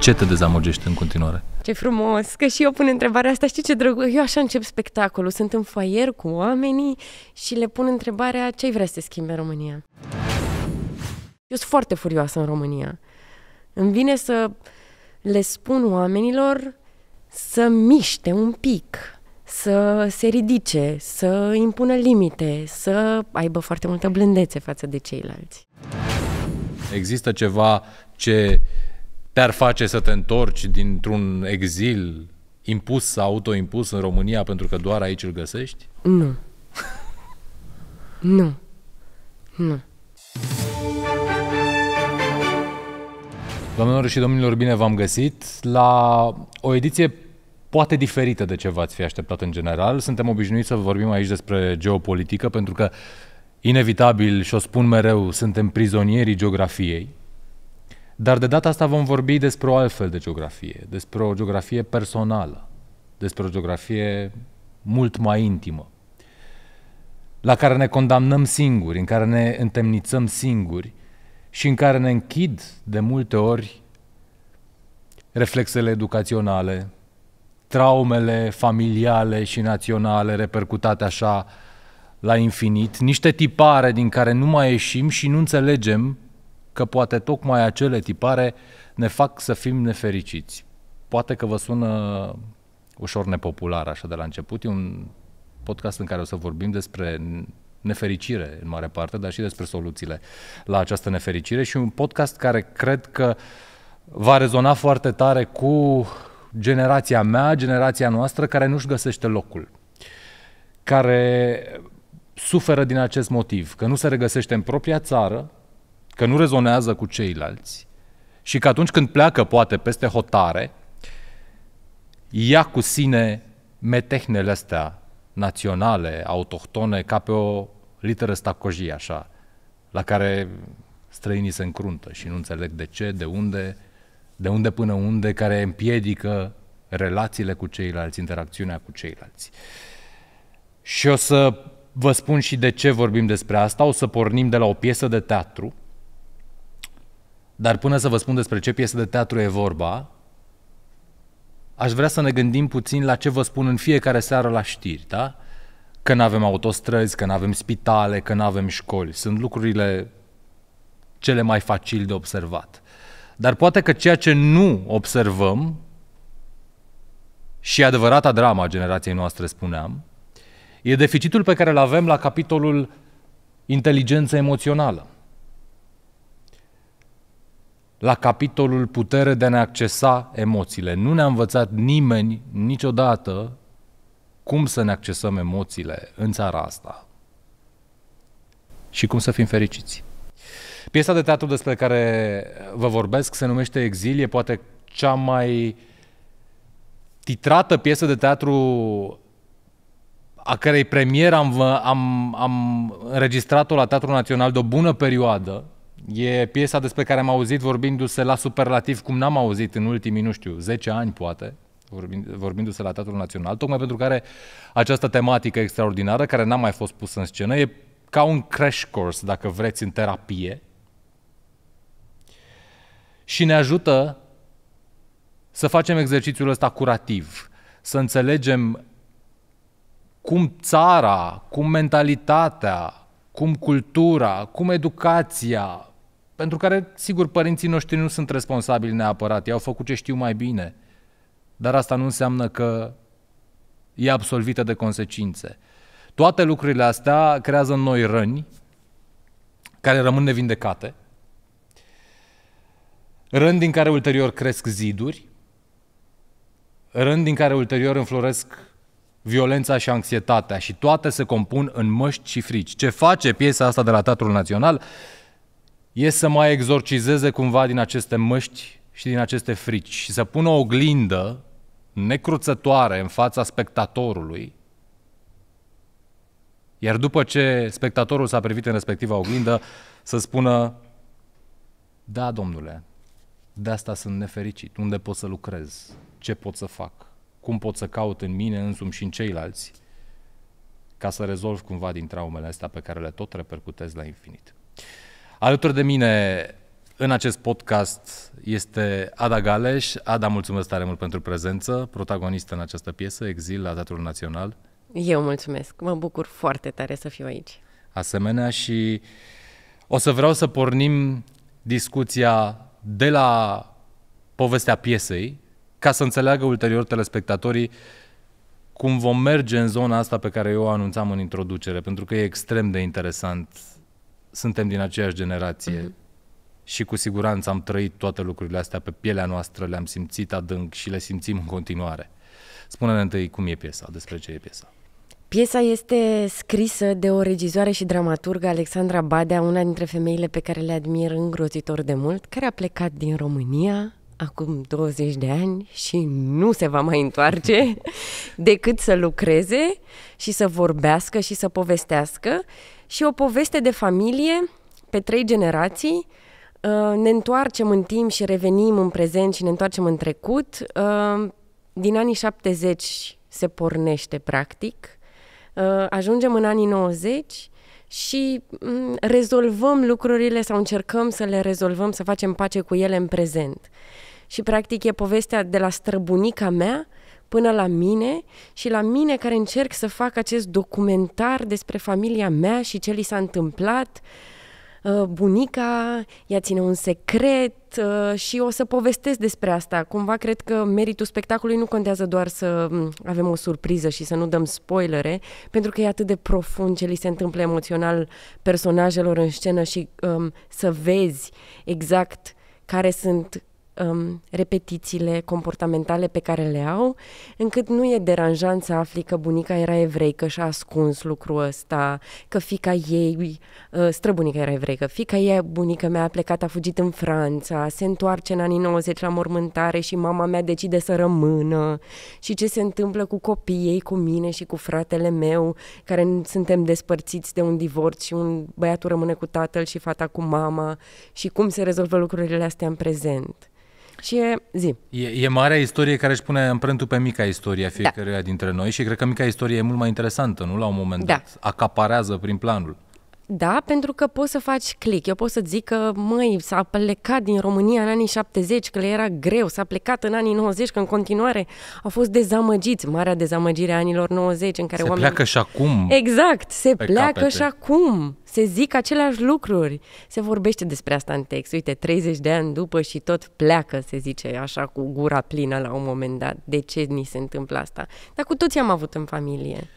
Ce te dezamăgește în continuare? Ce frumos, că și eu pun întrebarea asta. Știi ce drăguț? Eu așa încep spectacolul. Sunt în faier cu oamenii și le pun întrebarea ce vrea să schimbe România. Eu sunt foarte furioasă în România. Îmi vine să le spun oamenilor să miște un pic, să se ridice, să impună limite, să aibă foarte multă blândețe față de ceilalți. Există ceva ce te-ar face să te întorci dintr-un exil impus sau autoimpus în România pentru că doar aici îl găsești? Nu. nu. Nu. Doamnelor și domnilor, bine v-am găsit la o ediție poate diferită de ce v-ați fi așteptat în general. Suntem obișnuiți să vorbim aici despre geopolitică pentru că Inevitabil, și o spun mereu, suntem prizonierii geografiei, dar de data asta vom vorbi despre o altfel de geografie, despre o geografie personală, despre o geografie mult mai intimă, la care ne condamnăm singuri, în care ne întemnițăm singuri și în care ne închid de multe ori reflexele educaționale, traumele familiale și naționale repercutate așa la infinit, niște tipare din care nu mai ieșim și nu înțelegem că poate tocmai acele tipare ne fac să fim nefericiți. Poate că vă sună ușor nepopular așa de la început, e un podcast în care o să vorbim despre nefericire în mare parte, dar și despre soluțiile la această nefericire și un podcast care cred că va rezona foarte tare cu generația mea, generația noastră, care nu-și găsește locul, care suferă din acest motiv, că nu se regăsește în propria țară, că nu rezonează cu ceilalți și că atunci când pleacă poate peste hotare, ia cu sine metehnele astea naționale, autohtone, ca pe o literă stacojie așa, la care străinii se încruntă și nu înțeleg de ce, de unde, de unde până unde, care împiedică relațiile cu ceilalți, interacțiunea cu ceilalți. Și o să Vă spun și de ce vorbim despre asta. O să pornim de la o piesă de teatru. Dar până să vă spun despre ce piesă de teatru e vorba, aș vrea să ne gândim puțin la ce vă spun în fiecare seară la știri, da? Că nu avem autostrăzi, că nu avem spitale, că nu avem școli. Sunt lucrurile cele mai facil de observat. Dar poate că ceea ce nu observăm și adevărata drama generației noastre, spuneam, E deficitul pe care îl avem la capitolul inteligență emoțională. La capitolul putere de a ne accesa emoțiile. Nu ne-a învățat nimeni niciodată cum să ne accesăm emoțiile în țara asta și cum să fim fericiți. Piesa de teatru despre care vă vorbesc se numește Exilie. poate cea mai titrată piesă de teatru a cărei premier am, am, am înregistrat-o la Teatrul Național de o bună perioadă. E piesa despre care am auzit vorbindu-se la superlativ, cum n-am auzit în ultimii, nu știu, 10 ani poate, vorbindu-se la Teatrul Național, tocmai pentru care această tematică extraordinară, care n-a mai fost pusă în scenă, e ca un crash course, dacă vreți, în terapie și ne ajută să facem exercițiul ăsta curativ, să înțelegem cum țara, cum mentalitatea, cum cultura, cum educația, pentru care, sigur, părinții noștri nu sunt responsabili neapărat, ei au făcut ce știu mai bine, dar asta nu înseamnă că e absolvită de consecințe. Toate lucrurile astea creează în noi răni care rămân nevindecate, răni din care ulterior cresc ziduri, rând din care ulterior înfloresc violența și anxietatea și toate se compun în măști și frici. Ce face piesa asta de la Teatrul Național e să mai exorcizeze cumva din aceste măști și din aceste frici și să pună o oglindă necruțătoare în fața spectatorului, iar după ce spectatorul s-a privit în respectiva oglindă, să spună, da, domnule, de asta sunt nefericit, unde pot să lucrez, ce pot să fac cum pot să caut în mine însumi și în ceilalți ca să rezolv cumva din traumele astea pe care le tot repercutez la infinit. Alături de mine în acest podcast este Ada Galeș. Ada, mulțumesc tare mult pentru prezență, protagonistă în această piesă, Exil la Teatrul Național. Eu mulțumesc, mă bucur foarte tare să fiu aici. Asemenea și o să vreau să pornim discuția de la povestea piesei ca să înțeleagă ulterior telespectatorii cum vom merge în zona asta pe care eu o anunțam în introducere, pentru că e extrem de interesant. Suntem din aceeași generație mm-hmm. și cu siguranță am trăit toate lucrurile astea pe pielea noastră, le-am simțit adânc și le simțim în continuare. Spune-ne întâi cum e piesa, despre ce e piesa. Piesa este scrisă de o regizoare și dramaturgă, Alexandra Badea, una dintre femeile pe care le admir îngrozitor de mult, care a plecat din România, acum 20 de ani și nu se va mai întoarce decât să lucreze și să vorbească și să povestească. Și o poveste de familie pe trei generații uh, ne întoarcem în timp și revenim în prezent și ne întoarcem în trecut. Uh, din anii 70 se pornește practic, uh, ajungem în anii 90 și mm, rezolvăm lucrurile sau încercăm să le rezolvăm, să facem pace cu ele în prezent și practic e povestea de la străbunica mea până la mine și la mine care încerc să fac acest documentar despre familia mea și ce li s-a întâmplat. Uh, bunica, ea ține un secret uh, și o să povestesc despre asta. Cumva cred că meritul spectacolului nu contează doar să mm, avem o surpriză și să nu dăm spoilere, pentru că e atât de profund ce li se întâmplă emoțional personajelor în scenă și um, să vezi exact care sunt um, repetițiile comportamentale pe care le au, încât nu e deranjant să afli că bunica era evreică și a ascuns lucrul ăsta, că fica ei, uh, străbunica era evreică, fica ei, bunica mea a plecat, a fugit în Franța, se întoarce în anii 90 la mormântare și mama mea decide să rămână și ce se întâmplă cu copiii ei, cu mine și cu fratele meu, care suntem despărțiți de un divorț și un băiatul rămâne cu tatăl și fata cu mama și cum se rezolvă lucrurile astea în prezent. Și e zi. E, e marea istorie care își pune amprentul pe mica istoria da. fiecăruia da. dintre noi și cred că mica istorie e mult mai interesantă, nu? La un moment da. dat. Acaparează prin planul. Da, pentru că poți să faci click. Eu pot să zic că, măi, s-a plecat din România în anii 70, că le era greu, s-a plecat în anii 90, că în continuare au fost dezamăgiți. Marea dezamăgire a anilor 90 în care se oamenii... Se pleacă și acum. Exact, se pleacă capete. și acum. Se zic aceleași lucruri. Se vorbește despre asta în text. Uite, 30 de ani după și tot pleacă, se zice așa cu gura plină la un moment dat. De ce ni se întâmplă asta? Dar cu toți am avut în familie.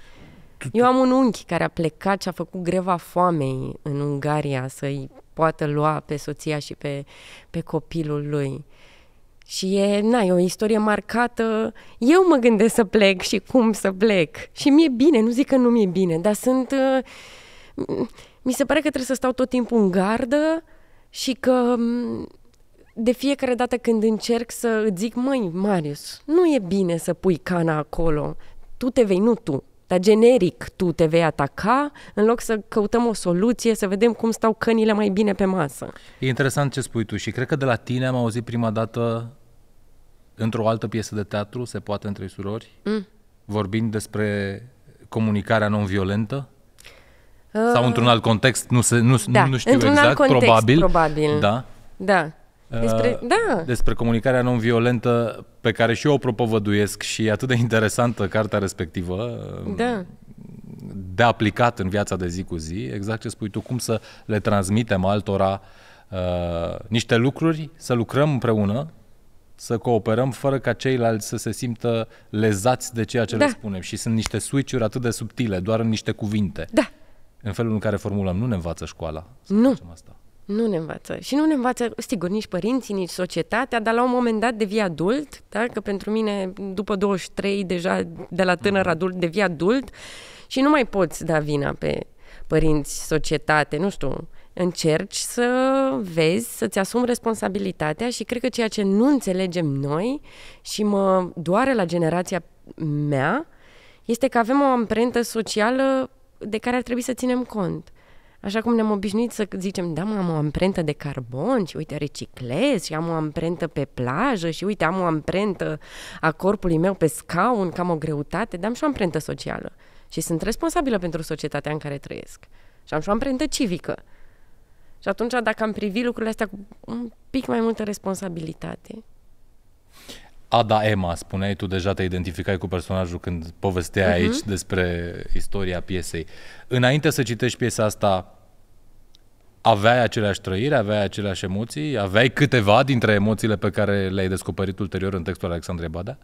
Eu am un unchi care a plecat și a făcut greva foamei în Ungaria să-i poată lua pe soția și pe, pe copilul lui. Și e, na, e o istorie marcată. Eu mă gândesc să plec și cum să plec. Și mi-e bine, nu zic că nu mi-e bine, dar sunt... Uh, mi se pare că trebuie să stau tot timpul în gardă și că um, de fiecare dată când încerc să îți zic, măi, Marius, nu e bine să pui cana acolo. Tu te vei, nu tu dar generic tu te vei ataca în loc să căutăm o soluție, să vedem cum stau cănile mai bine pe masă. E interesant ce spui tu și cred că de la tine am auzit prima dată într-o altă piesă de teatru, Se poate între surori, mm. vorbind despre comunicarea non-violentă. Uh, Sau într-un alt context, nu, se, nu, da, nu știu exact, alt context, probabil. probabil. Da. Da. Despre, uh, da. despre comunicarea non-violentă pe care și eu o propovăduiesc și e atât de interesantă cartea respectivă um, da. de aplicat în viața de zi cu zi, exact ce spui tu, cum să le transmitem altora uh, niște lucruri, să lucrăm împreună, să cooperăm fără ca ceilalți să se simtă lezați de ceea ce da. le spunem. Și sunt niște switch-uri atât de subtile, doar în niște cuvinte. Da. În felul în care formulăm, nu ne învață școala să nu. facem asta. Nu ne învață. Și nu ne învață, sigur, nici părinții, nici societatea, dar la un moment dat devii adult, da? că pentru mine, după 23, deja de la tânăr mm. adult, devii adult și nu mai poți da vina pe părinți, societate, nu știu. Încerci să vezi, să-ți asumi responsabilitatea și cred că ceea ce nu înțelegem noi și mă doare la generația mea este că avem o amprentă socială de care ar trebui să ținem cont. Așa cum ne-am obișnuit să zicem, da, mă, am o amprentă de carbon și uite, reciclez și am o amprentă pe plajă și uite, am o amprentă a corpului meu pe scaun, că am o greutate, dar am și o amprentă socială. Și sunt responsabilă pentru societatea în care trăiesc. Și am și o amprentă civică. Și atunci, dacă am privit lucrurile astea cu un pic mai multă responsabilitate, Ada Emma, spuneai tu deja te identificai cu personajul când povestea uh-huh. Mhm. aici despre istoria piesei. Înainte să citești piesa asta, aveai aceleași trăiri, aveai aceleași emoții, aveai câteva dintre emoțiile pe care le-ai descoperit ulterior în textul Alexandrei Bada?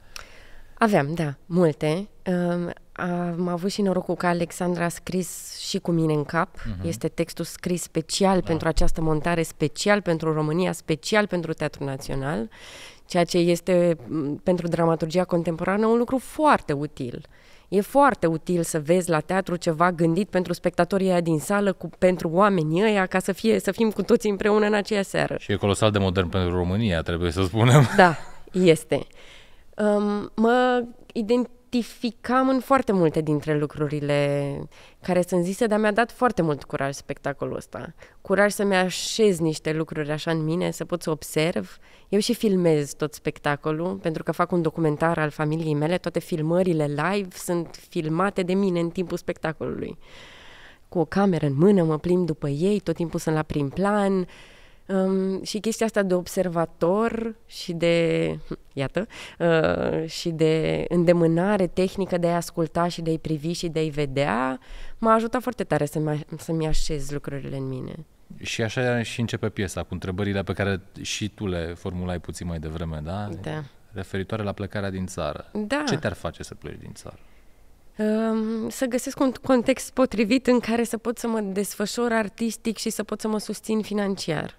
Aveam, da, multe. Uh, am avut și norocul că Alexandra a scris și cu mine în cap. Uh-huh. Este textul scris special da. pentru această montare, special pentru România, special pentru Teatrul Național ceea ce este pentru dramaturgia contemporană un lucru foarte util. E foarte util să vezi la teatru ceva gândit pentru spectatorii aia din sală, cu, pentru oamenii ăia, ca să, fie, să fim cu toții împreună în aceea seară. Și e colosal de modern pentru România, trebuie să spunem. Da, este. Um, mă ident- identificam în foarte multe dintre lucrurile care sunt zise, dar mi-a dat foarte mult curaj spectacolul ăsta. Curaj să-mi așez niște lucruri așa în mine, să pot să observ. Eu și filmez tot spectacolul, pentru că fac un documentar al familiei mele, toate filmările live sunt filmate de mine în timpul spectacolului. Cu o cameră în mână, mă plim după ei, tot timpul sunt la prim plan, uh, Um, și chestia asta de observator și de, iată, uh, și de îndemânare tehnică de a asculta și de a-i privi și de a-i vedea, m-a ajutat foarte tare să-mi, să-mi așez lucrurile în mine. Și așa și începe piesa, cu întrebările pe care și tu le formulai puțin mai devreme, da? Da. Referitoare la plecarea din țară. Da. Ce te-ar face să pleci din țară? Um, să găsesc un context potrivit în care să pot să mă desfășor artistic și să pot să mă susțin financiar.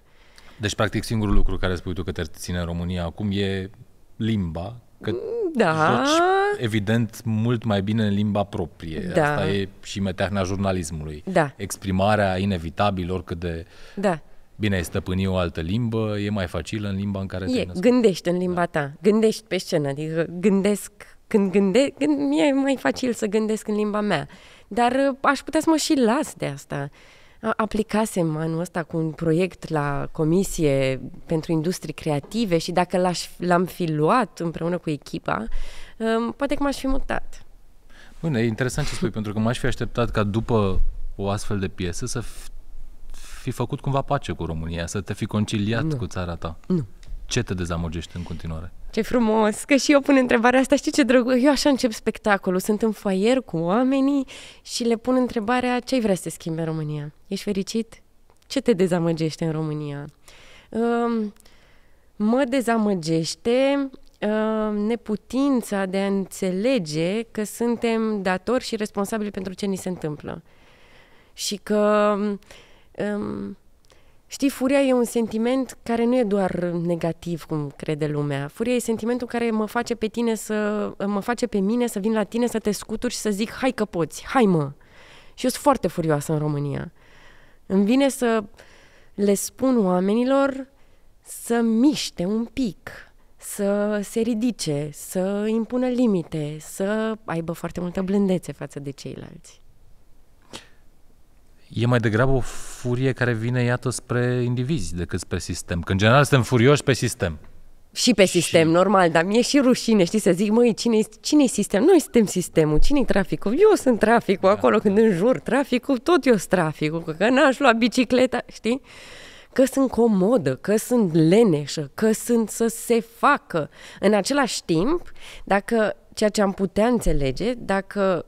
Deci, practic, singurul lucru care spui tu că te ține în România acum e limba, că da. joci, evident, mult mai bine în limba proprie. Da. Asta e și meteahna jurnalismului. Da. Exprimarea inevitabil, oricât de... Da. Bine, ai stăpâni o altă limbă, e mai facil în limba în care e, te născut. Gândești în limba da. ta, gândești pe scenă, adică gândesc, când gândesc, gând, mie e mai facil să gândesc în limba mea. Dar uh, aș putea să mă și las de asta aplicasem anul ăsta cu un proiect la Comisie pentru Industrii Creative și dacă l-aș, l-am fi luat împreună cu echipa, um, poate că m-aș fi mutat. Bine, e interesant ce spui, pentru că m-aș fi așteptat ca după o astfel de piesă să fi făcut cumva pace cu România, să te fi conciliat nu. cu țara ta. Nu ce te dezamăgește în continuare? Ce frumos, că și eu pun întrebarea asta. Știi ce drăguț? Eu așa încep spectacolul. Sunt în foaier cu oamenii și le pun întrebarea ce vrea să schimbe România? Ești fericit? Ce te dezamăgește în România? mă dezamăgește neputința de a înțelege că suntem datori și responsabili pentru ce ni se întâmplă. Și că um, Știi, furia e un sentiment care nu e doar negativ, cum crede lumea. Furia e sentimentul care mă face pe tine să, mă face pe mine să vin la tine să te scuturi și să zic, hai că poți, hai mă. Și eu sunt foarte furioasă în România. Îmi vine să le spun oamenilor să miște un pic, să se ridice, să impună limite, să aibă foarte multă blândețe față de ceilalți e mai degrabă o furie care vine, iată, spre indivizi decât spre sistem. Că, în general, suntem furioși pe sistem. Și pe sistem, și... normal, dar mi-e și rușine, știi, să zic, măi, cine-i, cine sistem? Noi suntem sistemul, cine-i traficul? Eu sunt traficul, acolo când înjur traficul, tot eu sunt traficul, că n-aș lua bicicleta, știi? Că sunt comodă, că sunt leneșă, că sunt să se facă. În același timp, dacă ceea ce am putea înțelege, dacă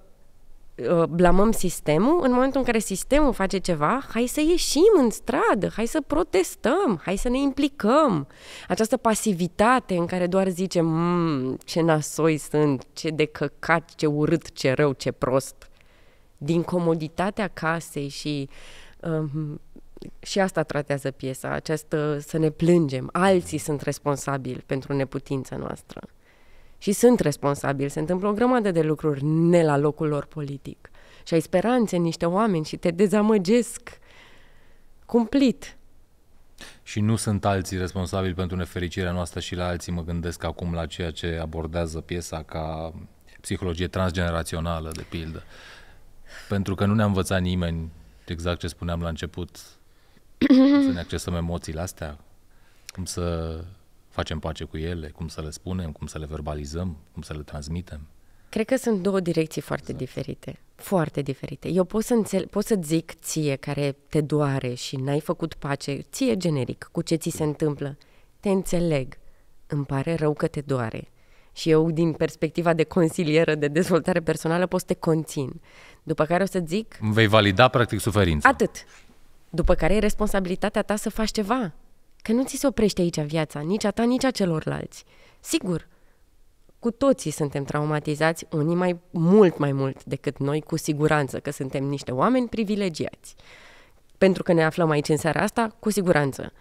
Uh, blamăm sistemul, în momentul în care sistemul face ceva, hai să ieșim în stradă, hai să protestăm, hai să ne implicăm. Această pasivitate în care doar zicem, mmm, ce nasoi sunt, ce de căcat, ce urât, ce rău, ce prost. Din comoditatea casei și um, și asta tratează piesa, această să ne plângem. Alții sunt responsabili pentru neputința noastră și sunt responsabili. Se întâmplă o grămadă de lucruri ne la locul lor politic. Și ai speranțe în niște oameni și te dezamăgesc cumplit. Și nu sunt alții responsabili pentru nefericirea noastră și la alții mă gândesc acum la ceea ce abordează piesa ca psihologie transgenerațională, de pildă. Pentru că nu ne-a învățat nimeni, exact ce spuneam la început, să ne accesăm emoțiile astea, cum să facem pace cu ele, cum să le spunem, cum să le verbalizăm, cum să le transmitem. Cred că sunt două direcții foarte exact. diferite. Foarte diferite. Eu pot, să înțel- pot să zic ție care te doare și n-ai făcut pace, ție generic, cu ce ți se întâmplă. Te înțeleg. Îmi pare rău că te doare. Și eu, din perspectiva de consilieră de dezvoltare personală, pot să te conțin. După care o să zic... Vei valida, practic, suferința. Atât. După care e responsabilitatea ta să faci ceva că nu ți se oprește aici viața, nici a ta, nici a celorlalți. Sigur, cu toții suntem traumatizați, unii mai mult mai mult decât noi, cu siguranță că suntem niște oameni privilegiați. Pentru că ne aflăm aici în seara asta, cu siguranță.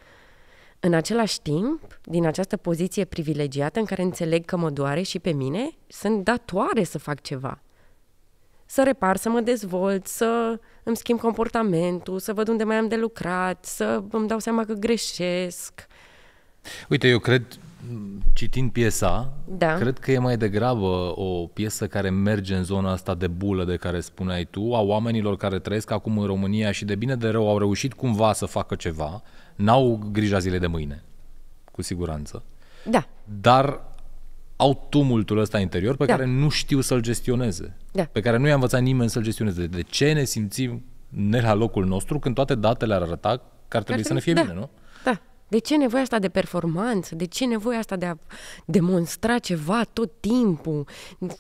În același timp, din această poziție privilegiată în care înțeleg că mă doare și pe mine, sunt datoare să fac ceva să repar, să mă dezvolt, să îmi schimb comportamentul, să văd unde mai am de lucrat, să îmi dau seama că greșesc. Uite, eu cred, citind piesa, da. cred că e mai degrabă o piesă care merge în zona asta de bulă de care spuneai tu, a oamenilor care trăiesc acum în România și de bine de rău au reușit cumva să facă ceva, n-au grija zile de mâine, cu siguranță. Da. Dar au tumultul ăsta interior pe da. care nu știu să-l gestioneze. Da. Pe care nu i-a învățat nimeni să-l gestioneze. De ce ne simțim ne la locul nostru când toate datele ar arăta că ar trebui să ne fie da. bine, nu? Da. De ce nevoia asta de performanță? De ce nevoia asta de a demonstra ceva tot timpul?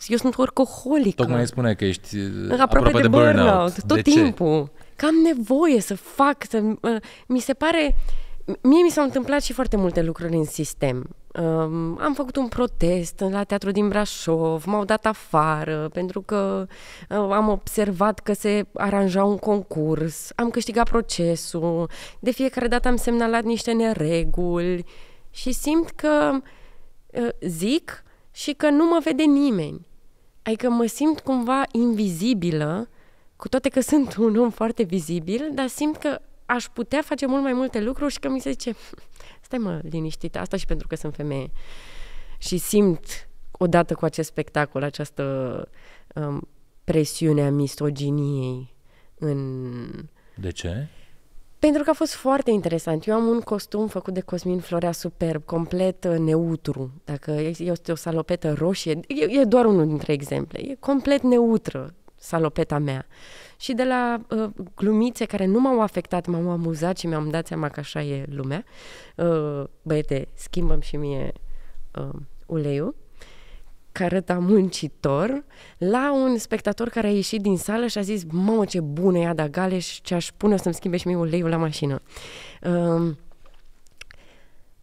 Eu sunt orcoholică. Tocmai spune că ești uh, aproape, aproape de, de burnout. burnout tot de timpul. Ce? Că am nevoie să fac, să... Uh, mi se pare... Mie mi s-au întâmplat și foarte multe lucruri în sistem Um, am făcut un protest la teatru din Brașov, m-au dat afară pentru că uh, am observat că se aranja un concurs, am câștigat procesul, de fiecare dată am semnalat niște nereguli și simt că uh, zic și că nu mă vede nimeni. Adică mă simt cumva invizibilă, cu toate că sunt un om foarte vizibil, dar simt că aș putea face mult mai multe lucruri și că mi se zice stai mă liniștită, asta și pentru că sunt femeie. Și simt odată cu acest spectacol această um, presiune a misoginiei în... De ce? Pentru că a fost foarte interesant. Eu am un costum făcut de Cosmin Florea superb, complet uh, neutru. Dacă este o salopetă roșie, e, e doar unul dintre exemple. E complet neutră salopeta mea și de la uh, glumițe care nu m-au afectat, m-au amuzat și mi-am dat seama că așa e lumea. Uh, băiete, schimbăm și mie uh, uleiul că arăta muncitor, la un spectator care a ieșit din sală și a zis, mamă ce bună e Ada Galeș, ce aș pune să-mi schimbe și mie uleiul la mașină. Uh,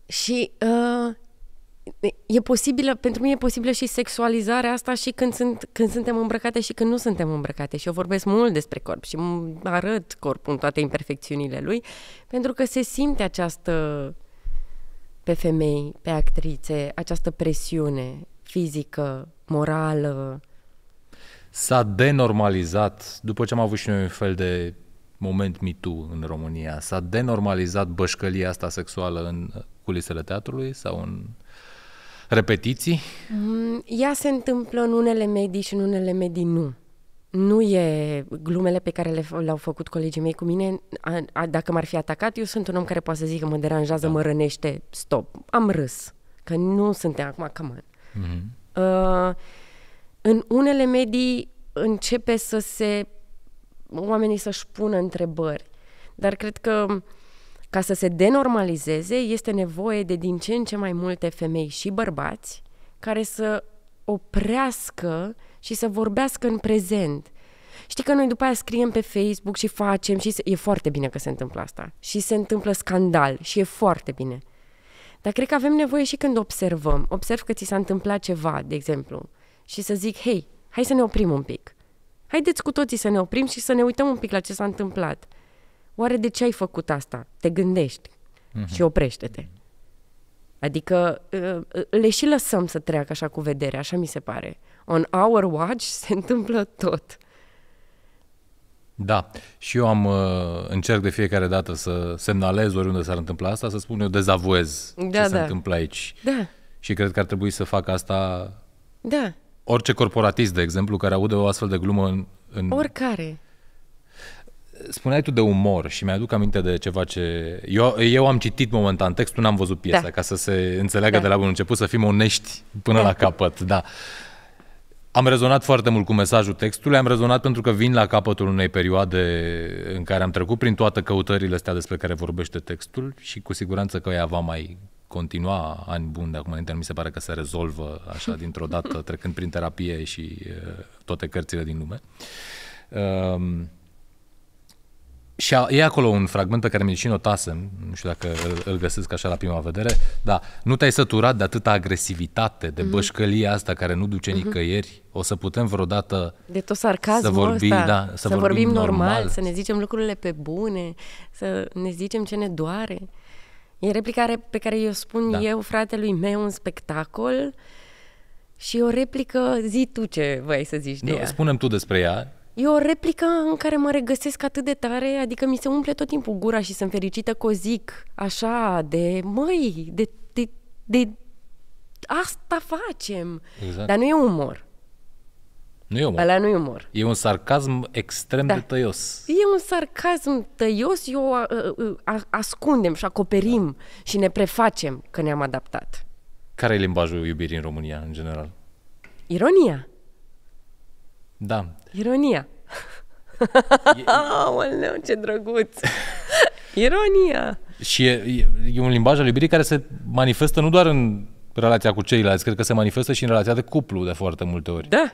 și uh, e posibilă, pentru mine e posibilă și sexualizarea asta și când, sunt, când suntem îmbrăcate și când nu suntem îmbrăcate. Și eu vorbesc mult despre corp și arăt corpul în toate imperfecțiunile lui, pentru că se simte această pe femei, pe actrițe, această presiune fizică, morală. S-a denormalizat, după ce am avut și noi un fel de moment mitu în România, s-a denormalizat bășcălia asta sexuală în uh, culisele teatrului sau în Repetiții? Mm, ea se întâmplă în unele medii și în unele medii nu. Nu e glumele pe care le, le-au făcut colegii mei cu mine. A, a, dacă m-ar fi atacat, eu sunt un om care poate să zic că mă deranjează, da. mă rănește, stop. Am râs. Că nu suntem acum, cam Mm-hmm. Uh, în unele medii începe să se oamenii să-și pună întrebări. Dar cred că ca să se denormalizeze, este nevoie de din ce în ce mai multe femei și bărbați care să oprească și să vorbească în prezent. Știi că noi după aia scriem pe Facebook și facem și se... e foarte bine că se întâmplă asta. Și se întâmplă scandal și e foarte bine. Dar cred că avem nevoie și când observăm. Observ că ți s-a întâmplat ceva, de exemplu, și să zic, hei, hai să ne oprim un pic. Haideți cu toții să ne oprim și să ne uităm un pic la ce s-a întâmplat oare de ce ai făcut asta? Te gândești uh-huh. și oprește-te. Adică uh, uh, le și lăsăm să treacă așa cu vedere, așa mi se pare. On our watch se întâmplă tot. Da, și eu am uh, încerc de fiecare dată să semnalez oriunde s-ar întâmpla asta, să spun eu dezavuez da, ce da. se da. întâmplă aici. Da. Și cred că ar trebui să fac asta da. orice corporatist, de exemplu, care aude o astfel de glumă în, în Oricare. Spuneai tu de umor și mi-aduc aminte de ceva ce... Eu, eu am citit momentan textul, n-am văzut piesa, da. ca să se înțeleagă da. de la bun început, să fim onești până da. la capăt, da. Am rezonat foarte mult cu mesajul textului, am rezonat pentru că vin la capătul unei perioade în care am trecut prin toate căutările astea despre care vorbește textul și cu siguranță că ea va mai continua ani buni de acum înainte, nu mi se pare că se rezolvă așa dintr-o dată, trecând prin terapie și uh, toate cărțile din lume. Um, și a, e acolo un fragment pe care mi-l și notasem, nu știu dacă îl, îl găsesc așa la prima vedere, dar nu te-ai săturat de atâta agresivitate, de mm-hmm. bășcălia asta care nu duce mm-hmm. nicăieri? O să putem vreodată de tot sarcasmul să, vorbi, ăsta, da, să, să vorbim, vorbim normal, normal, să ne zicem lucrurile pe bune, să ne zicem ce ne doare. E replica pe care eu spun da. eu fratelui meu un spectacol și o replică, zi tu ce vrei să zici de nu, ea. Spunem tu despre ea E o replică în care mă regăsesc atât de tare, adică mi se umple tot timpul gura și sunt fericită că o zic așa de, măi, de, de, de asta facem. Exact. Dar nu e umor. Nu e umor. Alea nu e umor. E un sarcasm extrem da. de tăios. E un sarcasm tăios, eu a, a, a, ascundem și acoperim da. și ne prefacem că ne-am adaptat. Care e limbajul iubirii în România, în general? Ironia. Da, Ironia. E... Aoleu, ce drăguț! Ironia! Și e, e, e un limbaj al iubirii care se manifestă nu doar în relația cu ceilalți, cred că se manifestă și în relația de cuplu de foarte multe ori. Da.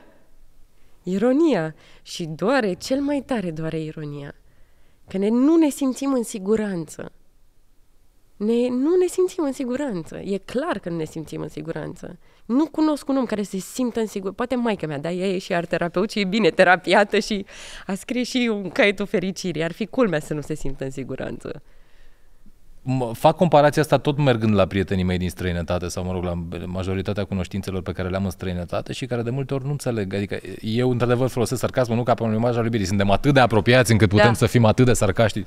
Ironia. Și doare, cel mai tare doare ironia. Că ne, nu ne simțim în siguranță ne, nu ne simțim în siguranță. E clar că nu ne simțim în siguranță. Nu cunosc un om care se simtă în siguranță. Poate maica mea, dar ea e și ar terapeut și e bine terapiată și a scris și un caietul fericirii. Ar fi culmea să nu se simtă în siguranță. Fac comparația asta tot mergând la prietenii mei din străinătate sau, mă rog, la majoritatea cunoștințelor pe care le-am în străinătate și care de multe ori nu înțeleg. Adică eu, într-adevăr, folosesc sarcasmul nu ca pe un imaj al iubirii. Suntem atât de apropiați încât putem da. să fim atât de sarcaști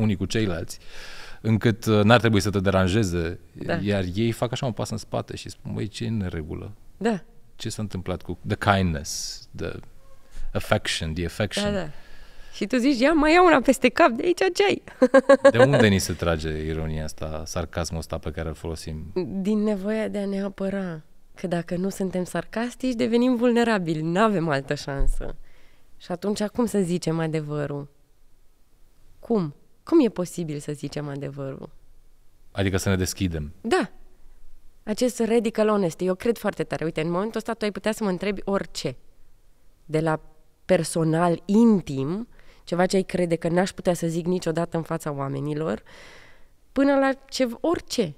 unii cu ceilalți. Uh, încât uh, n-ar trebui să te deranjeze. Da. Iar ei fac așa un pas în spate și spun, băi, ce e în regulă? Da. Ce s-a întâmplat cu the kindness, the affection, the affection? Da, da. Și tu zici, ia, mai iau una peste cap, de aici ce ai? De unde ni se trage ironia asta, sarcasmul ăsta pe care îl folosim? Din nevoia de a ne apăra. Că dacă nu suntem sarcastici, devenim vulnerabili, nu avem altă șansă. Și atunci cum să zicem adevărul? Cum? Cum e posibil să zicem adevărul? Adică să ne deschidem. Da. Acest radical honesty. Eu cred foarte tare. Uite, în momentul ăsta tu ai putea să mă întrebi orice. De la personal, intim, ceva ce ai crede că n-aș putea să zic niciodată în fața oamenilor, până la ce, orice.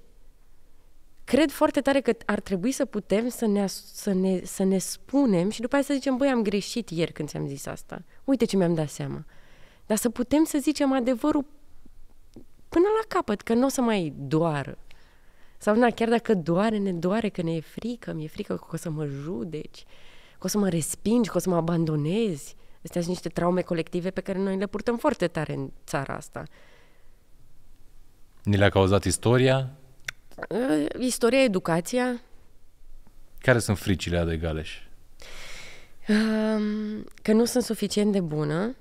Cred foarte tare că ar trebui să putem să ne, să ne, să ne spunem și după aia să zicem, băi, am greșit ieri când ți-am zis asta. Uite ce mi-am dat seama. Dar să putem să zicem adevărul până la capăt, că nu o să mai doară. Sau, na, chiar dacă doare, ne doare, că ne e frică, mi-e frică că o să mă judeci, că o să mă respingi, că o să mă abandonezi. Astea sunt niște traume colective pe care noi le purtăm foarte tare în țara asta. Ni le-a cauzat istoria? Uh, istoria, educația. Care sunt fricile ale Galeș? Uh, că nu sunt suficient de bună,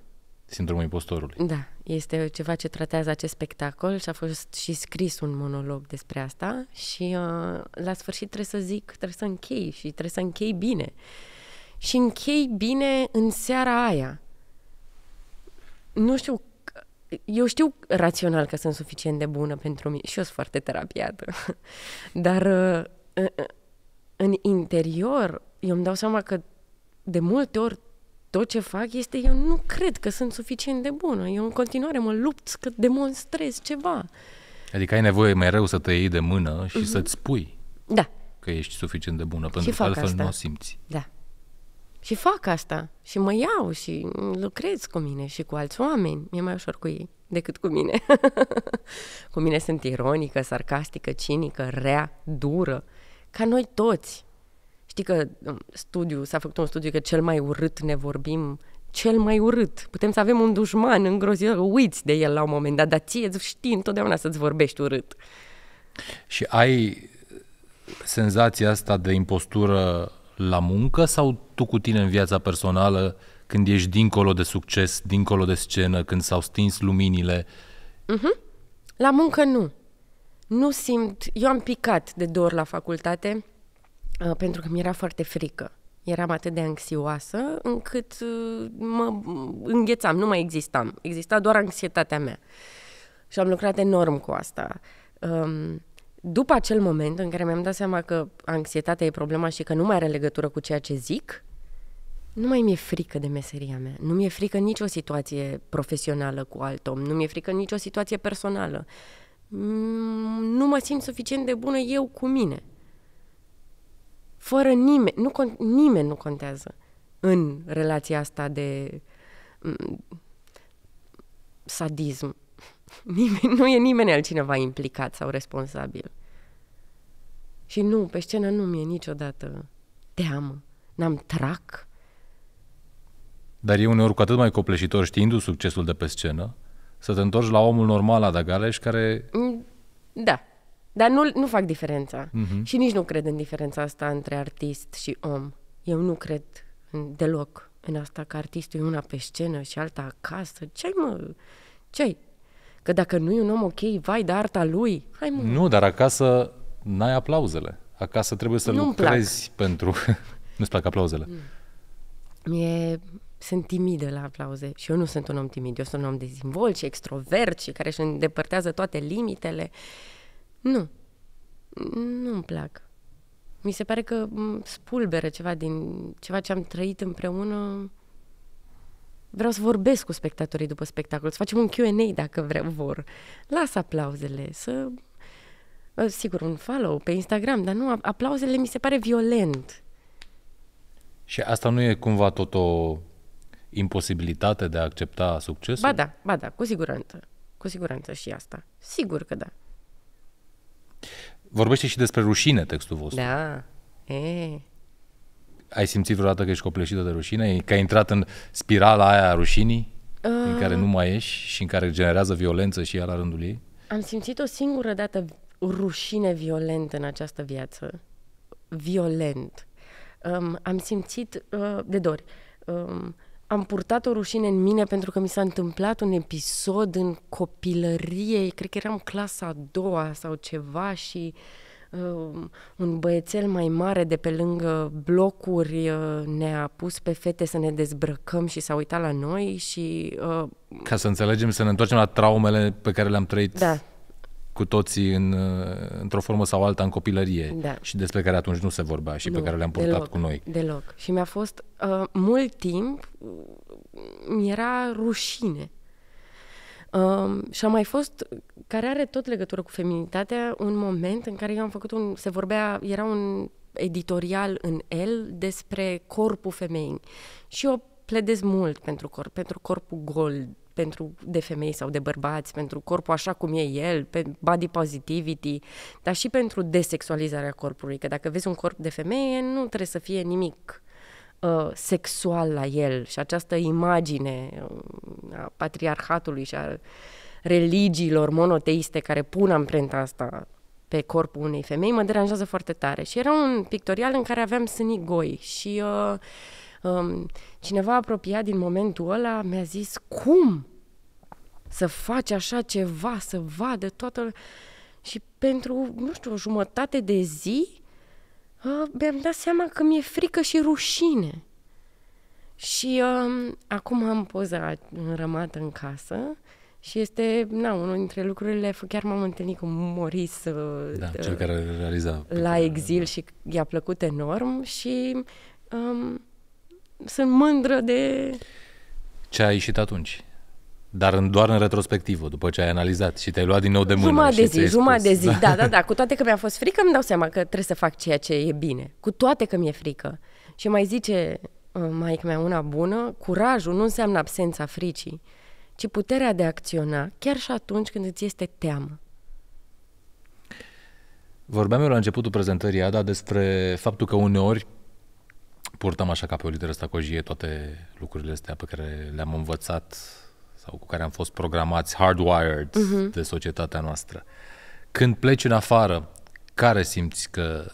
Sindromul impostorului. Da, este ceva ce tratează acest spectacol și a fost și scris un monolog despre asta și uh, la sfârșit trebuie să zic, trebuie să închei și trebuie să închei bine. Și închei bine în seara aia. Nu știu, eu știu rațional că sunt suficient de bună pentru mine și eu sunt foarte terapiată, dar uh, în interior eu îmi dau seama că de multe ori tot ce fac este eu nu cred că sunt suficient de bună. Eu în continuare mă lupt că demonstrez ceva. Adică ai nevoie mai rău să te iei de mână și uh-huh. să-ți spui da. că ești suficient de bună, pentru că altfel nu o simți. Da. Și fac asta. Și mă iau și lucrez cu mine și cu alți oameni. Mi-e mai ușor cu ei decât cu mine. cu mine sunt ironică, sarcastică, cinică, rea, dură. Ca noi toți. Știi că studiu, s-a făcut un studiu că cel mai urât ne vorbim cel mai urât. Putem să avem un dușman îngrozitor, uiți de el la un moment dat, dar ție știi întotdeauna să-ți vorbești urât. Și ai senzația asta de impostură la muncă sau tu cu tine în viața personală, când ești dincolo de succes, dincolo de scenă, când s-au stins luminile? Uh-huh. La muncă nu. Nu simt, eu am picat de dor la facultate, Uh, pentru că mi-era foarte frică. Eram atât de anxioasă încât uh, mă înghețam, nu mai existam. Exista doar anxietatea mea. Și am lucrat enorm cu asta. Um, după acel moment în care mi-am dat seama că anxietatea e problema și că nu mai are legătură cu ceea ce zic, nu mai mi-e frică de meseria mea. Nu mi-e frică nicio situație profesională cu alt om. Nu mi-e frică nicio situație personală. Mm, nu mă simt suficient de bună eu cu mine fără nimeni, nu con- nimeni nu contează în relația asta de mm, sadism. Nimeni, nu e nimeni altcineva implicat sau responsabil. Și nu, pe scenă nu mi-e niciodată teamă. N-am trac. Dar e uneori cu atât mai copleșitor știindu succesul de pe scenă, să te întorci la omul normal la care... Mm, da, dar nu, nu fac diferența. Mm-hmm. Și nici nu cred în diferența asta între artist și om. Eu nu cred deloc în asta că artistul e una pe scenă și alta acasă. Ce-ai, mă? Ce-ai? Că dacă nu e un om ok, vai de arta lui. Hai, mă. Nu, dar acasă n-ai aplauzele. Acasă trebuie să nu lucrezi plac. pentru... Nu-ți plac aplauzele? Mm. E... sunt timidă la aplauze și eu nu sunt un om timid, eu sunt un om dezvolt și extrovert și care își îndepărtează toate limitele. Uh, nu. Mm, nu-mi plac. Mi se pare că mm, spulberă ceva din ceva ce am trăit împreună. Vreau să vorbesc cu spectatorii după spectacol, să facem un Q&A dacă vreau, vor. Las aplauzele, să... Ă, sigur, un follow pe Instagram, dar nu, aplauzele mi se pare violent. Și asta nu e cumva tot o imposibilitate de a accepta succesul? Ba da, ba da, cu siguranță. Cu siguranță și asta. Sigur că da. Vorbește și despre rușine textul vostru. Da. E. Ai simțit vreodată că ești copleșită de rușine? Că ai intrat în spirala aia a rușinii? A... În care ah. nu mai ești și în care generează violență și ea la rândul ei? Am simțit o singură dată rușine violentă în această viață. Violent. Um, am simțit uh, de dori. Um, am purtat o rușine în mine pentru că mi s-a întâmplat un episod în copilărie, cred că eram clasa a doua sau ceva și uh, un băiețel mai mare de pe lângă blocuri uh, ne-a pus pe fete să ne dezbrăcăm și s-a uitat la noi și... Uh, Ca să înțelegem, să ne întoarcem la traumele pe care le-am trăit da, cu toții în, uh, într-o formă sau alta în copilărie da. și despre care atunci nu se vorbea și nu, pe care le-am purtat deloc, cu noi. Deloc. Și mi-a fost uh, mult timp, mi-era rușine. Uh, um, și a mai fost, care are tot legătură cu feminitatea, un moment în care eu am făcut un, se vorbea, era un editorial în el despre corpul femeii. Și o pledez mult pentru corp, pentru corpul gol, pentru de femei sau de bărbați, pentru corpul așa cum e el, pe body positivity, dar și pentru desexualizarea corpului, că dacă vezi un corp de femeie, nu trebuie să fie nimic uh, sexual la el și această imagine uh, a patriarhatului și a religiilor monoteiste care pun amprenta asta pe corpul unei femei mă deranjează foarte tare. Și era un pictorial în care aveam sânii goi și uh, um, cineva apropiat din momentul ăla mi-a zis, cum? să faci așa ceva, să vadă toată... Și pentru, nu știu, o jumătate de zi, uh, mi-am dat seama că mi-e frică și rușine. Și uh, acum am poza rămată în casă și este, na, unul dintre lucrurile, chiar m-am întâlnit cu Moris uh, da, cel care realiza la da. exil da. și i-a plăcut enorm și um, sunt mândră de... Ce a ieșit atunci? Dar în, doar în retrospectivă, după ce ai analizat și te-ai luat din nou de mână. Jumătate de zi, jumătate de zi, da. da, da, da. Cu toate că mi-a fost frică, îmi dau seama că trebuie să fac ceea ce e bine. Cu toate că mi-e frică. Și mai zice uh, mai mea una bună, curajul nu înseamnă absența fricii, ci puterea de a acționa chiar și atunci când îți este teamă. Vorbeam eu la începutul prezentării, Ada, despre faptul că uneori purtăm așa ca pe o literă stacojie toate lucrurile astea pe care le-am învățat sau cu care am fost programați, hardwired uh-huh. de societatea noastră. Când pleci în afară, care simți că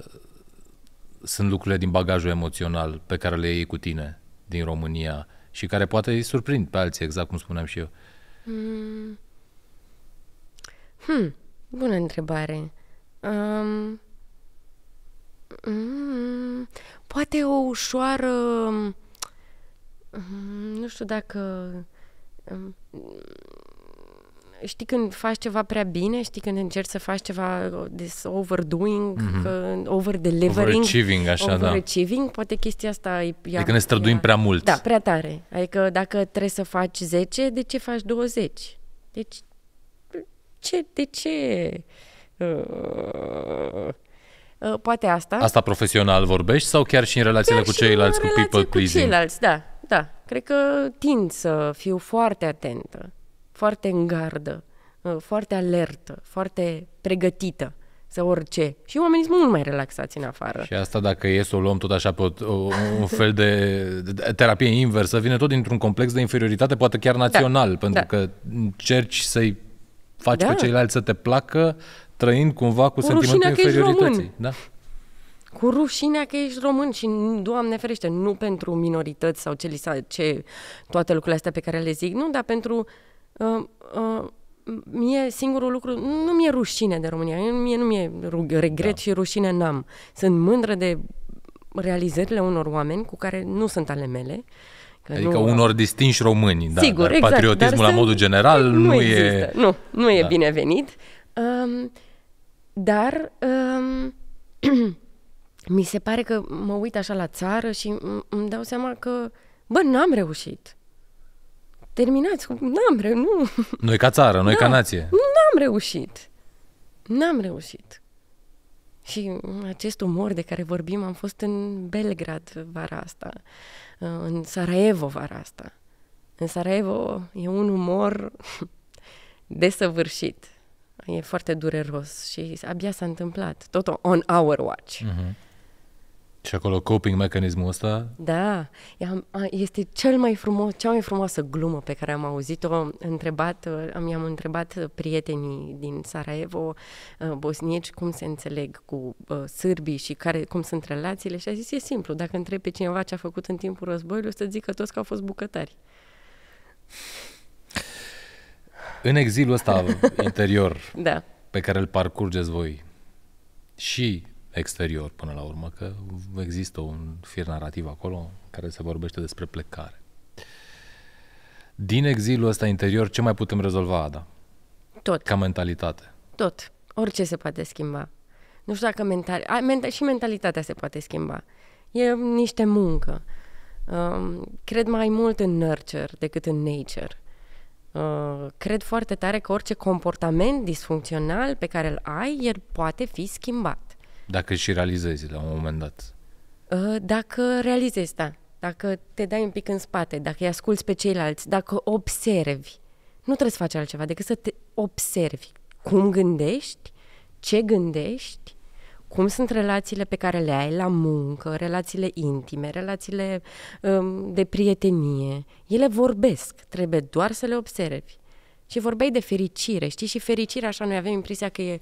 sunt lucrurile din bagajul emoțional pe care le iei cu tine din România și care poate îi surprind pe alții, exact cum spuneam și eu? Hmm, hmm. bună întrebare. Um... Mm, poate o ușoară, mm, nu știu dacă știi când faci ceva prea bine, știi când încerci să faci ceva this uh, overdoing, mm-hmm. over delivering, overachieving, așa, da. overachieving, da. poate chestia asta e... Ia, adică ne străduim ea, prea mult. Da, prea tare. Adică dacă trebuie să faci 10, de ce faci 20? Deci, ce, de ce? Uh, uh, poate asta. Asta profesional vorbești sau chiar și în relațiile chiar cu ceilalți, cu people pleasing? Cu ceilalți, da. Da, cred că tind să fiu foarte atentă, foarte în gardă, uh, foarte alertă, foarte pregătită să orice. Și oamenii sunt mult mai relaxați în afară. Și asta dacă e să o luăm tot așa pe o, un fel de terapie inversă, vine tot dintr-un complex de inferioritate, poate chiar da. național, da. pentru da. că încerci să-i faci da. pe ceilalți să te placă, trăind cumva cu o sentimentul inferiorității. Da? cu rușinea că ești român și, Doamne ferește, nu pentru minorități sau ce, ce toate lucrurile astea pe care le zic, nu, dar pentru... Uh, uh, mie singurul lucru, nu mi-e rușine de România, mie nu mi-e regret da. și rușine n-am. Sunt mândră de realizările unor oameni cu care nu sunt ale mele. Că adică nu... unor distinși români, da, Sigur, dar exact, patriotismul dar la modul general nu, nu e... Nu, nu e da. binevenit. Um, dar um, mi se pare că mă uit așa la țară și îmi dau seama că, bă, n-am reușit. Terminați, n-am reușit, nu. Noi ca țară, noi ca da. nație. N-am reușit. N-am reușit. Și acest umor de care vorbim, am fost în Belgrad vara asta, uh, în Sarajevo vara asta. În Sarajevo e un umor desăvârșit. E foarte dureros și abia s-a întâmplat. Tot on our watch. Uh-huh. Și acolo coping mecanismul ăsta? Da, este cel mai frumos, cea mai frumoasă glumă pe care am auzit-o. Întrebat, uh, mi-am întrebat uh, prietenii din Sarajevo, uh, bosnieci, cum se înțeleg cu sârbii și care, cum sunt relațiile și a zis, e simplu, dacă întrebi pe cineva ce a făcut în timpul războiului, o să zică toți că au fost bucătari. În exilul ăsta interior da. pe care îl parcurgeți voi și exterior până la urmă, că există un fir narrativ acolo care se vorbește despre plecare. Din exilul ăsta interior, ce mai putem rezolva, Ada? Tot. Ca mentalitate. Tot. Orice se poate schimba. Nu știu dacă mental... A, menta... și mentalitatea se poate schimba. E niște muncă. Uh, cred mai mult în nurture decât în nature. Uh, cred foarte tare că orice comportament disfuncțional pe care îl ai, el poate fi schimbat. Dacă și realizezi la un moment dat. Uh, dacă realizezi, da. Dacă te dai un pic în spate, dacă îi asculți pe ceilalți, dacă observi. Nu trebuie să faci altceva decât să te observi. Cum gândești, ce gândești, cum sunt relațiile pe care le ai la muncă, relațiile intime, relațiile um, de prietenie. Ele vorbesc, trebuie doar să le observi. Și vorbeai de fericire, știi? Și fericirea, așa, noi avem impresia că e uh,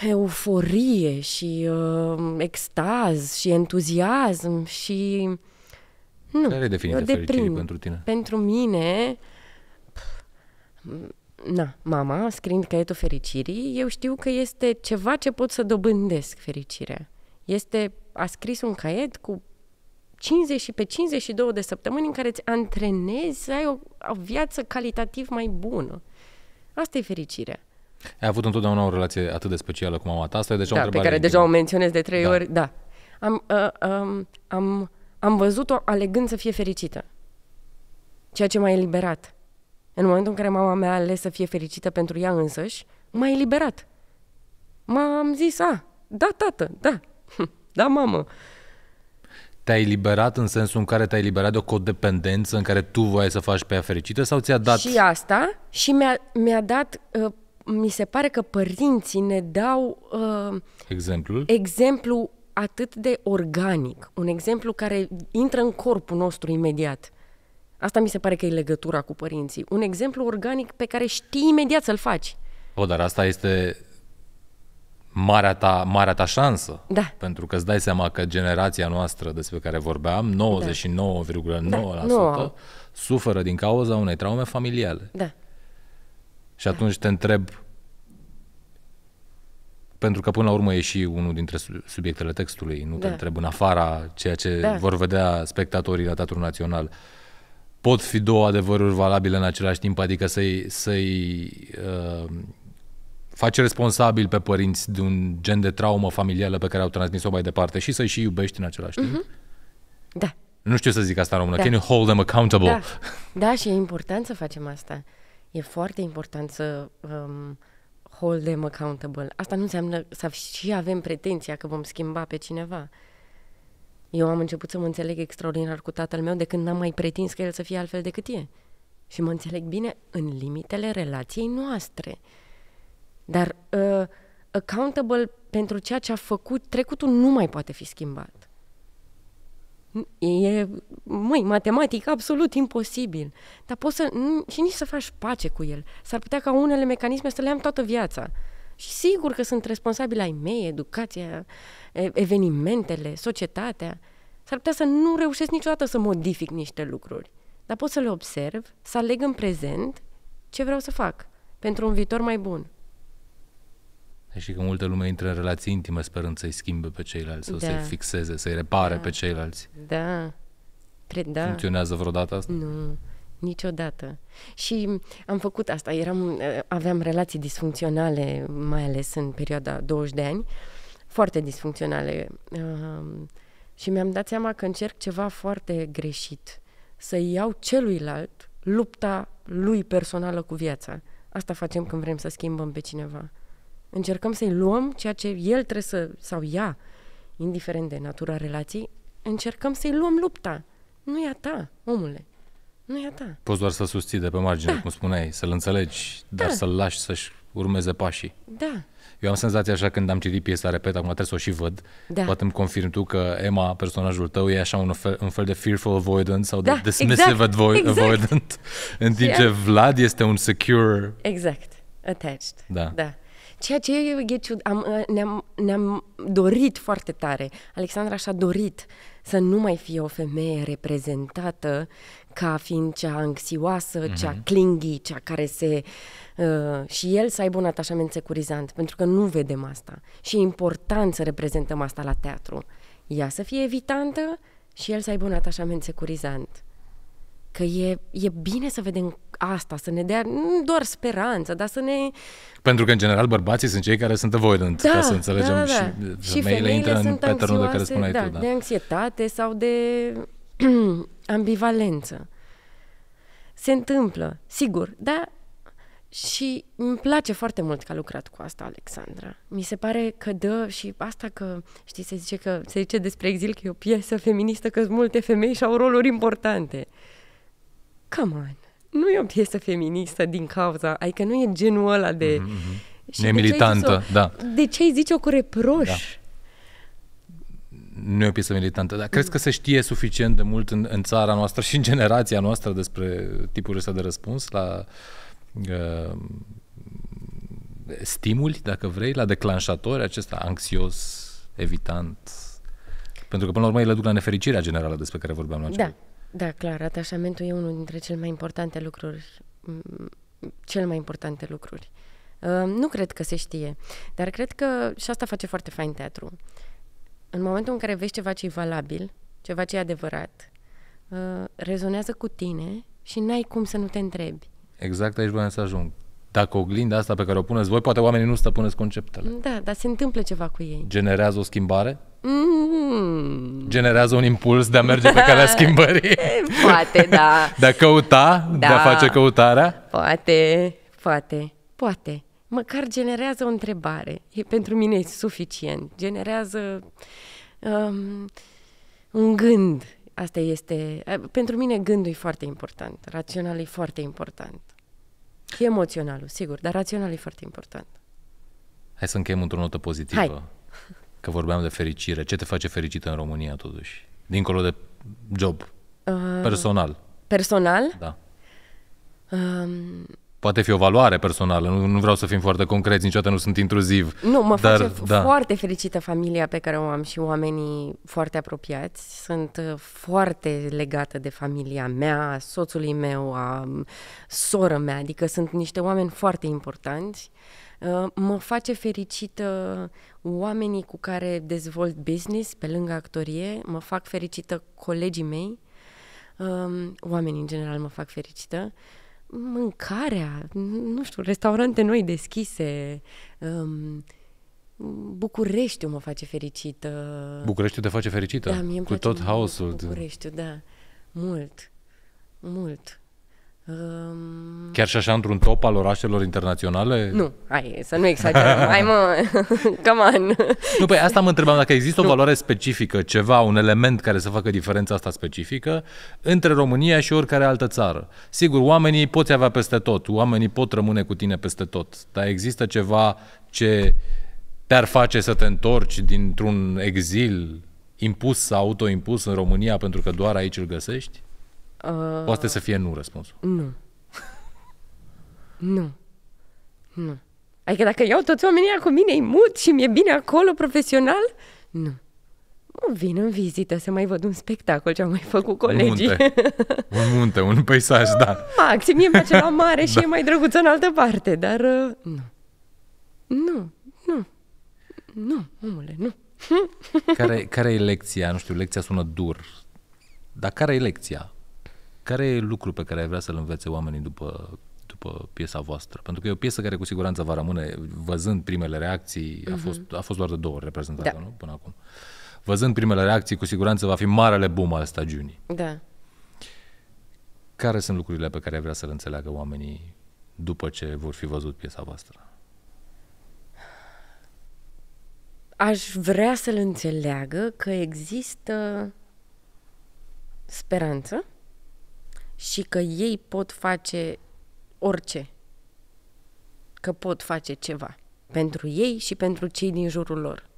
euforie și uh, extaz și entuziasm și... Nu, Care e definiția de fericirii pentru tine? Pentru mine, na, mama, scriind caietul fericirii, eu știu că este ceva ce pot să dobândesc fericirea. Este, a scris un caiet cu 50 și pe 52 de săptămâni în care îți antrenezi să ai o, o viață calitativ mai bună. Asta e fericirea. Ai avut întotdeauna o relație atât de specială cu mama ta, asta e deja da, o întrebare. pe care deja o menționez de trei da. ori, da. Am, uh, um, am, am văzut-o alegând să fie fericită, ceea ce m-a eliberat. În momentul în care mama mea a ales să fie fericită pentru ea însăși, m-a eliberat. M-am zis, a, da, tată, da, da, mamă. Te-ai eliberat în sensul în care te-ai eliberat de o codependență în care tu voiai să faci pe ea fericită sau ți-a dat... Și asta și mi-a, mi-a dat uh, mi se pare că părinții ne dau uh, exemplul exemplu atât de organic, un exemplu care intră în corpul nostru imediat. Asta mi se pare că e legătura cu părinții. Un exemplu organic pe care știi imediat să-l faci. O, dar asta este marea ta, marea ta șansă. Da. Pentru că îți dai seama că generația noastră despre care vorbeam, 99,9% da. da. suferă din cauza unei traume familiale. Da. Și atunci te întreb, pentru că până la urmă e și unul dintre subiectele textului, nu da. te întreb în afara ceea ce da. vor vedea spectatorii la Teatrul Național. Pot fi două adevăruri valabile în același timp, adică să-i, să-i uh, faci responsabil pe părinți de un gen de traumă familială pe care au transmis-o mai departe și să-i și iubești în același timp. Mm-hmm. Da. Nu știu să zic asta în română. Da. Can you hold them accountable? Da. da, și e important să facem asta e foarte important să um, hold them accountable. Asta nu înseamnă să și avem pretenția că vom schimba pe cineva. Eu am început să mă înțeleg extraordinar cu tatăl meu de când n-am mai pretins că el să fie altfel decât e. Și mă înțeleg bine în limitele relației noastre. Dar uh, accountable pentru ceea ce a făcut, trecutul nu mai poate fi schimbat. E, măi, matematic absolut imposibil. Dar poți să... și nici să faci pace cu el. S-ar putea ca unele mecanisme să le am toată viața. Și sigur că sunt responsabili ai mei, educația, evenimentele, societatea. S-ar putea să nu reușesc niciodată să modific niște lucruri. Dar pot să le observ, să aleg în prezent ce vreau să fac pentru un viitor mai bun. Și că multă lume intră în relații intime sperând să-i schimbe pe ceilalți sau da. să-i fixeze, să-i repare da. pe ceilalți. Da. Pre, da. Funcționează vreodată asta? Nu, niciodată. Și am făcut asta. Eram, eh, aveam relații disfuncționale, mai ales în perioada 20 de ani, foarte disfuncționale. și mi-am dat seama că încerc ceva foarte greșit. Să iau celuilalt lupta lui personală cu viața. Asta facem când vrem să schimbăm pe cineva. Încercăm să-i luăm ceea ce el trebuie să, sau ea, indiferent de natura relației, încercăm să-i luăm lupta. Nu e a ta, omule. Nu e a ta. Poți doar să susții de pe margine, da. cum spuneai, să-l înțelegi, da. dar să-l lași să-și urmeze pașii. Da. Eu am senzația așa când am citit piesa, repet, acum trebuie să o și văd. Da. Poate îmi confirm tu că Emma, personajul tău, e așa un fel, un fel de fearful avoidant sau da, de dismissive exact, avo- exact. avoidant, în timp ce Vlad este un secure... Exact, attached. Da. da. Ceea ce e am, ne-am, ne-am dorit foarte tare. Alexandra și-a dorit să nu mai fie o femeie reprezentată ca fiind cea anxioasă, mm-hmm. cea clingy, cea care se... Uh, și el să aibă un atașament securizant, pentru că nu vedem asta. Și e important să reprezentăm asta la teatru. Ea să fie evitantă și el să aibă un atașament securizant că e, e bine să vedem asta, să ne dea nu doar speranță, dar să ne... Pentru că, în general, bărbații sunt cei care sunt avoidant, da, ca să înțelegem. Da, da. Și, femeile da. și femeile intră sunt în patternul de care spuneai da, tu. Da, de anxietate sau de ambivalență. Se întâmplă, sigur, dar și îmi place foarte mult că a lucrat cu asta Alexandra. Mi se pare că dă și asta că, știi, se zice, că, se zice despre exil că e o piesă feministă, că sunt multe femei și au roluri importante come on, nu e o piesă feministă din cauza, adică nu e genul ăla de... Mm-hmm. Mhm. Nu militantă, de da. De ce ai zice-o cu reproș? Da. Nu e o piesă militantă, dar crezi că se știe suficient de mult în, în țara noastră și în generația noastră despre tipul ăsta de răspuns la uh, stimuli, dacă vrei, la declanșatori, acesta anxios, evitant. Pentru că, până la urmă, ele duc la nefericirea generală despre care vorbeam la da. început. Da, da, clar, atașamentul e unul dintre cele mai importante lucruri, cele mai importante lucruri. Ă, nu cred că se știe, dar cred că și asta face foarte fain teatru. În momentul în care vezi ceva ce e valabil, ceva ce e adevărat, ă, rezonează cu tine și n-ai cum să nu te întrebi. Exact aici vreau să ajung dacă oglinda asta pe care o puneți voi, poate oamenii nu stăpâneți conceptele. Da, dar se întâmplă ceva cu ei. Generează o schimbare? Mm. Generează un impuls de a merge pe calea eh, schimbării? Poate, da. de a căuta? Da. De a da. face căutarea? Poate, poate, poate. Măcar generează o întrebare. E pentru mine suficient. Generează um, un gând. Asta este... Eh, pentru mine gândul e foarte important. Rațional e foarte important și emoționalul, sigur, dar rațional e foarte important. Hai să încheiem într-o notă pozitivă. Hai. Că vorbeam de fericire. Ce te face fericită în România, totuși? Dincolo de job. Uh, personal. Personal? Da. Um, poate fi o valoare personală, nu, nu vreau să fim foarte concreți, niciodată nu sunt intruziv. Nu, mă dar, face da. foarte fericită familia pe care o am și oamenii foarte apropiați. Sunt uh, foarte legată de familia mea, a soțului meu, a um, soră mea, adică sunt niște oameni foarte importanți. Uh, mă face fericită oamenii cu care dezvolt business pe lângă actorie, mă fac fericită colegii mei, um, oamenii în general mă fac fericită mâncarea, nu știu, restaurante noi deschise, um, Bucureștiul mă face fericită. Bucureștiul te face fericită? Da, mie îmi Cu tot haosul. Bucureștiul, da. Mult. Mult. Um... Chiar și așa într-un top al orașelor internaționale? Nu, hai să nu exagerăm, hai mă, come on. Nu, păi asta mă întrebam, dacă există nu. o valoare specifică, ceva, un element care să facă diferența asta specifică între România și oricare altă țară. Sigur, oamenii poți avea peste tot, oamenii pot rămâne cu tine peste tot, dar există ceva ce te-ar face să te întorci dintr-un exil impus sau autoimpus în România pentru că doar aici îl găsești? Uh... Poate să fie nu răspunsul. Nu. nu. Nu. Adică dacă iau toți oamenii cu mine, îi mut și mi-e bine acolo profesional, nu. Nu vin în vizită să mai văd un spectacol ce au mai făcut colegii. Un munte, un, munte, un peisaj, da. Maxim, mie place la mare și da. e mai drăguț în altă parte, dar uh, nu. Nu, nu, nu, omule, nu. care, care e lecția? Nu știu, lecția sună dur, dar care e lecția care e lucru pe care ai vrea să-l învețe oamenii după, după piesa voastră? Pentru că e o piesă care cu siguranță va rămâne, văzând primele reacții, mm-hmm. a, mhm. fost, a fost doar de două ori reprezentată, da. nu? Până acum. Văzând primele reacții, cu siguranță va fi marele boom al stagiunii. Da. Care sunt lucrurile pe care ai vrea să le înțeleagă oamenii după ce vor fi văzut piesa voastră? aș vrea să-l înțeleagă că există speranță și că ei pot face orice, că pot face ceva pentru ei și pentru cei din jurul lor.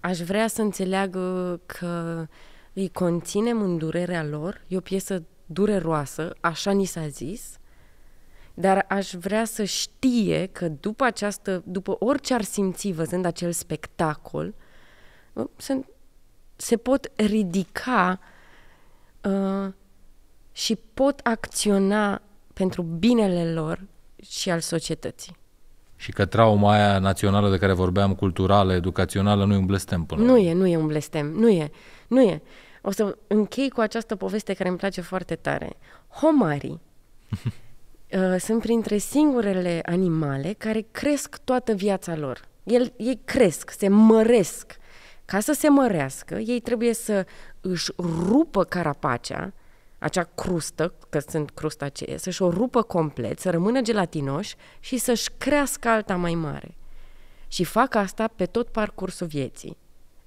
Aș vrea să înțeleagă că îi conținem în durerea lor, e o piesă dureroasă, așa ni s-a zis, dar aș vrea să știe că după această, după orice ar simți văzând acel spectacol, uh, se, se pot ridica uh, și pot acționa pentru binele lor și al societății. Și că trauma aia națională de care vorbeam, culturală, educațională, nu e un blestem până Nu e, nu e un blestem, nu e, nu e. O să închei cu această poveste care îmi place foarte tare. Homarii uh, sunt printre singurele animale care cresc toată viața lor. El, ei cresc, se măresc. Ca să se mărească, ei trebuie să își rupă carapacea, acea crustă, că sunt crusta aceea, să-și o rupă complet, să rămână gelatinoși și să-și crească alta mai mare. Și fac asta pe tot parcursul vieții.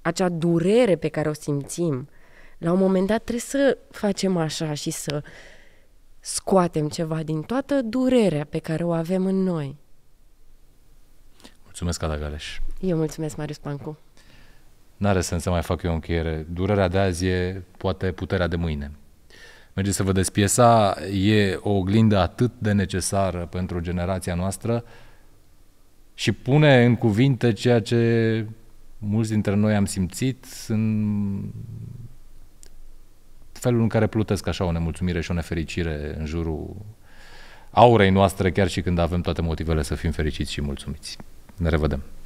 Acea durere pe care o simțim, la un moment dat trebuie să facem așa și să scoatem ceva din toată durerea pe care o avem în noi. Mulțumesc, Ada Galeș. Eu mulțumesc, Marius Pancu. N-are sens să mai fac eu o încheiere. Durerea de azi e poate puterea de mâine. Mergeți să vă despiesa. e o oglindă atât de necesară pentru generația noastră și pune în cuvinte ceea ce mulți dintre noi am simțit în felul în care plutesc așa o nemulțumire și o nefericire în jurul aurei noastre, chiar și când avem toate motivele să fim fericiți și mulțumiți. Ne revedem!